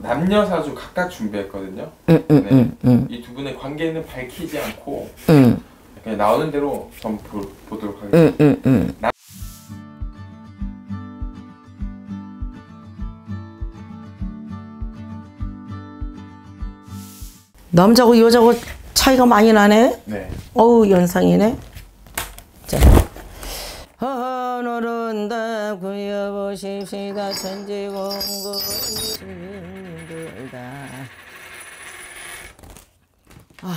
남녀 사주 각각 준비했거든요. 네. 이두 분의 관계는 밝히지 않고 그냥 나오는 대로 전 보도록 하겠습니다. 남자고 여자고 차이가 많이 나네. 네. 어우 연상이네. 자. 허허 노른다 구여보십시다 천지공고 된다. 아,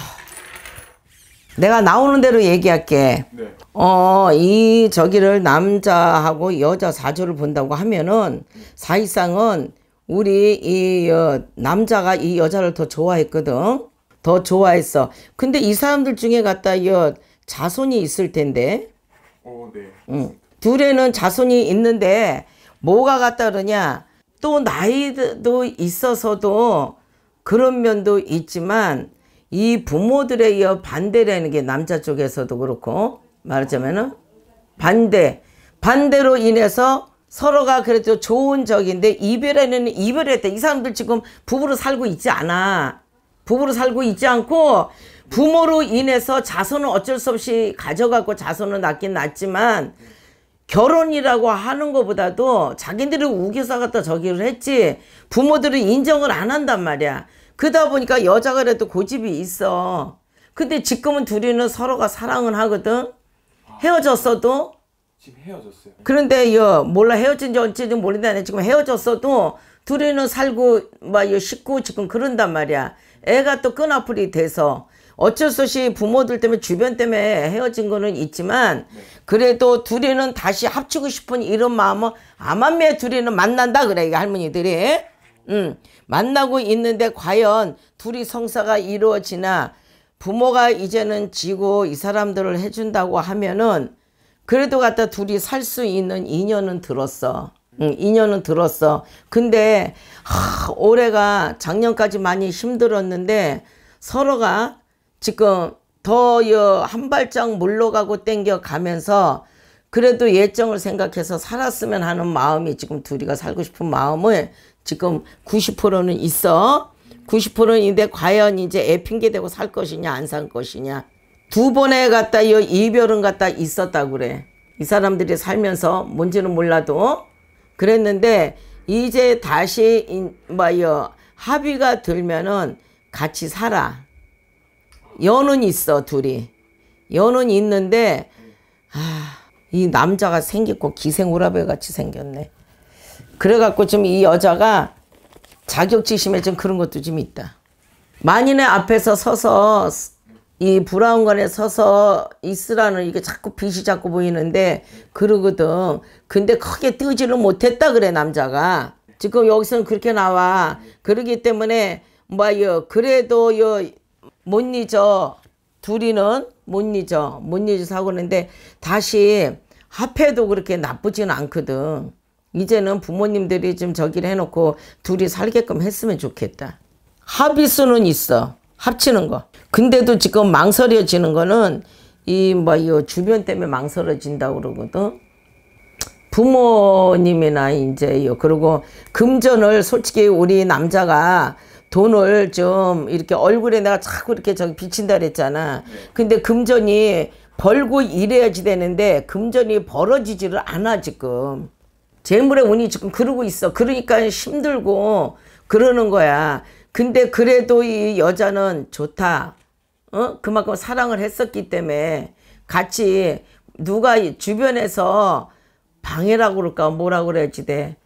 내가 나오는 대로 얘기할게. 네. 어, 이 저기를 남자하고 여자 사주를 본다고 하면은 사실상은 우리 이 여, 어, 남자가 이 여자를 더 좋아했거든. 더 좋아했어. 근데 이 사람들 중에 갖다 여 어, 자손이 있을 텐데. 어, 네. 응. 둘에는 자손이 있는데 뭐가 같다 그러냐? 또 나이도 있어서도 그런 면도 있지만 이 부모들에 이어 반대라는 게 남자 쪽에서도 그렇고 말하자면은 반대 반대로 인해서 서로가 그래도 좋은 적인데 이별에는 이별했다 이 사람들 지금 부부로 살고 있지 않아 부부로 살고 있지 않고 부모로 인해서 자손은 어쩔 수 없이 가져갔고 자손은 낳긴 낳지만 결혼이라고 하는 것보다도 자기들이 우기사 갖다 저기를 했지 부모들은 인정을 안 한단 말이야. 그러다 보니까 여자가 그래도 고집이 있어. 근데 지금은 둘이는 서로가 사랑을 하거든. 헤어졌어도 지금 헤어졌어요. 그런데 여 몰라 헤어진 지언제인지 모른다네 지금 헤어졌어도 둘이는 살고 막 식구 지금 그런단 말이야. 애가 또 끈아풀이 돼서 어쩔 수 없이 부모들 때문에 주변 때문에 헤어진 거는 있지만 그래도 둘이는 다시 합치고 싶은 이런 마음은 아마매 둘이는 만난다 그래 이 할머니들이 음, 만나고 있는데 과연 둘이 성사가 이루어지나 부모가 이제는 지고 이 사람들을 해준다고 하면은 그래도 갖다 둘이 살 수 있는 인연은 들었어. 응, 음, 인연은 들었어. 근데 하, 올해가 작년까지 많이 힘들었는데 서로가 지금 더한 발짝 물러가고 땡겨 가면서 그래도 예정을 생각해서 살았으면 하는 마음이 지금 둘이가 살고 싶은 마음을 지금 90%는 있어. 90%인데 과연 이제 애 핑계대고 살 것이냐 안 살 것이냐. 두 번에 갔다 이 이별은 갔다 있었다 그래. 이 사람들이 살면서 뭔지는 몰라도 그랬는데 이제 다시 뭐여 합의가 들면은 같이 살아. 연은 있어 둘이 연은 있는데 아, 이 남자가 생겼고 기생오라벨 같이 생겼네 그래갖고 좀 이 여자가 자격지심에 좀 그런 것도 좀 있다 만인의 앞에서 서서 이 브라운관에 서서 있으라는 이게 자꾸 빛이 자꾸 보이는데 그러거든 근데 크게 뜨지를 못했다 그래 남자가 지금 여기서는 그렇게 나와 그러기 때문에 뭐요 그래도 요못 잊어. 둘이는 못 잊어. 못잊어사고 있는데 다시 합해도 그렇게 나쁘지는 않거든. 이제는 부모님들이 좀 저기를 해놓고 둘이 살게끔 했으면 좋겠다. 합의수는 있어. 합치는 거. 근데도 지금 망설여지는 거는 이 뭐이 뭐 주변 때문에 망설여진다 그러거든. 부모님이나 이제 요 그리고 금전을 솔직히 우리 남자가 돈을 좀 이렇게 얼굴에 내가 자꾸 이렇게 저기 비친다 그랬잖아. 근데 금전이 벌고 일해야지 되는데 금전이 벌어지지를 않아 지금. 재물의 운이 지금 그러고 있어. 그러니까 힘들고 그러는 거야. 근데 그래도 이 여자는 좋다. 어? 그만큼 사랑을 했었기 때문에 같이 누가 주변에서 방해라고 그럴까 뭐라 그래야지 돼.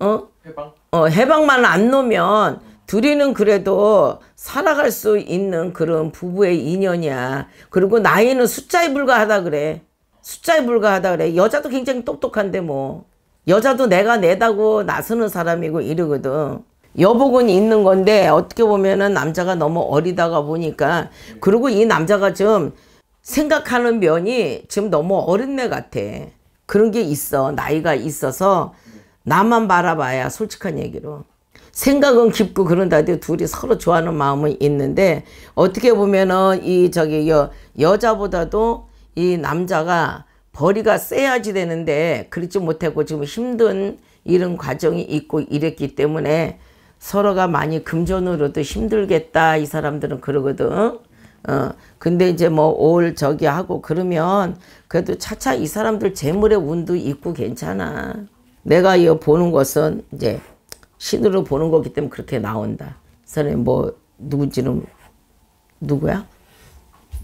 어? 해방. 어, 해방만 안 놓으면 둘이는 그래도 살아갈 수 있는 그런 부부의 인연이야. 그리고 나이는 숫자에 불과하다 그래. 숫자에 불과하다 그래. 여자도 굉장히 똑똑한데 뭐. 여자도 내가 내다고 나서는 사람이고 이러거든. 여복은 있는 건데 어떻게 보면은 남자가 너무 어리다가 보니까 그리고 이 남자가 좀 생각하는 면이 지금 너무 어린애 같아. 그런 게 있어. 나이가 있어서 나만 바라봐야 솔직한 얘기로. 생각은 깊고 그런다 해도 둘이 서로 좋아하는 마음은 있는데 어떻게 보면은 이 저기 여, 여자보다도 이 남자가 벌이가 세야지 되는데 그렇지 못하고 지금 힘든 이런 과정이 있고 이랬기 때문에 서로가 많이 금전으로도 힘들겠다 이 사람들은 그러거든 어 근데 이제 뭐 올 저기 하고 그러면 그래도 차차 이 사람들 재물의 운도 있고 괜찮아 내가 이 보는 것은 이제 신으로 보는 거기 때문에 그렇게 나온다. 선생님 뭐 누군지는 누구야?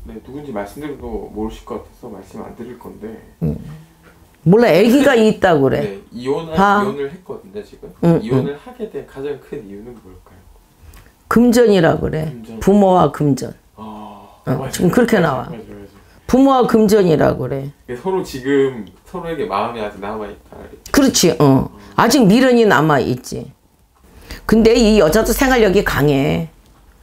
네 누군지 말씀드려도 모르실 것 같아서 말씀 안 드릴 건데. 응. 음. 몰라 아기가 네. 있다고 그래. 네, 이혼한, 아. 이혼을 했거든요 지금. 응, 음, 음. 이혼을 응. 하게 된 가장 큰 이유는 뭘까요? 금전이라 그래. 금전. 부모와 금전. 아, 어, 지금 그렇게 나와. 맞아요, 맞아 부모와 금전이라 그래. 서로 지금 서로에게 마음이 아직 남아 있다. 그렇지. 어. 아직 미련이 남아 있지. 근데 이 여자도 생활력이 강해.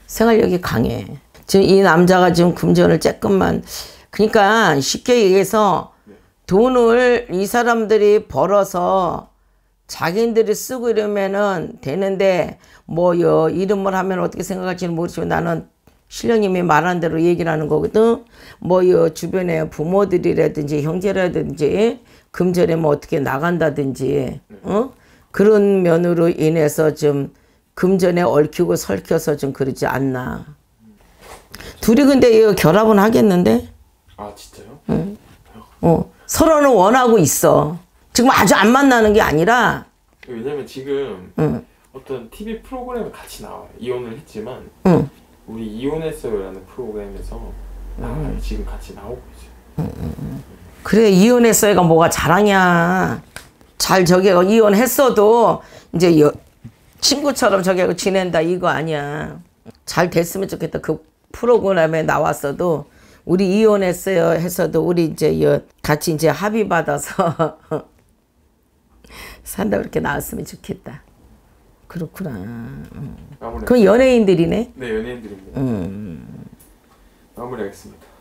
생활력이 강해. 지금 이 남자가 지금 금전을 조금만 그러니까 쉽게 얘기해서 돈을 이 사람들이 벌어서 자기들이 쓰고 이러면은 되는데 뭐여 이름을 하면 어떻게 생각할지는 모르지만 나는 신령님이 말한 대로 얘기를 하는 거거든 뭐여 주변에 부모들이라든지 형제라든지 금전에 뭐 어떻게 나간다든지 응? 어? 그런 면으로 인해서 좀 금전에 얽히고 설켜서 좀 그러지 않나. 둘이 근데 이거 결합은 하겠는데? 아 진짜요? 응. 어 서로는 원하고 있어. 지금 아주 안 만나는 게 아니라. 그 왜냐면 지금 응. 어떤 TV 프로그램에 같이 나와요. 이혼을 했지만 응. 우리 이혼했어요라는 프로그램에서 응. 지금 같이 나오고 있어요. 그래 이혼했어요가 뭐가 자랑이야. 잘 저기하고 이혼했어도 이제 여, 친구처럼 저기하고 지낸다 이거 아니야. 잘 됐으면 좋겠다. 그 프로그램에 나왔어도 우리 이혼했어요 해서도 우리 이제 여, 같이 이제 합의 받아서 산다 그렇게 나왔으면 좋겠다. 그렇구나. 그건 연예인들이네. 네, 연예인들입니다. 음. 마무리하겠습니다.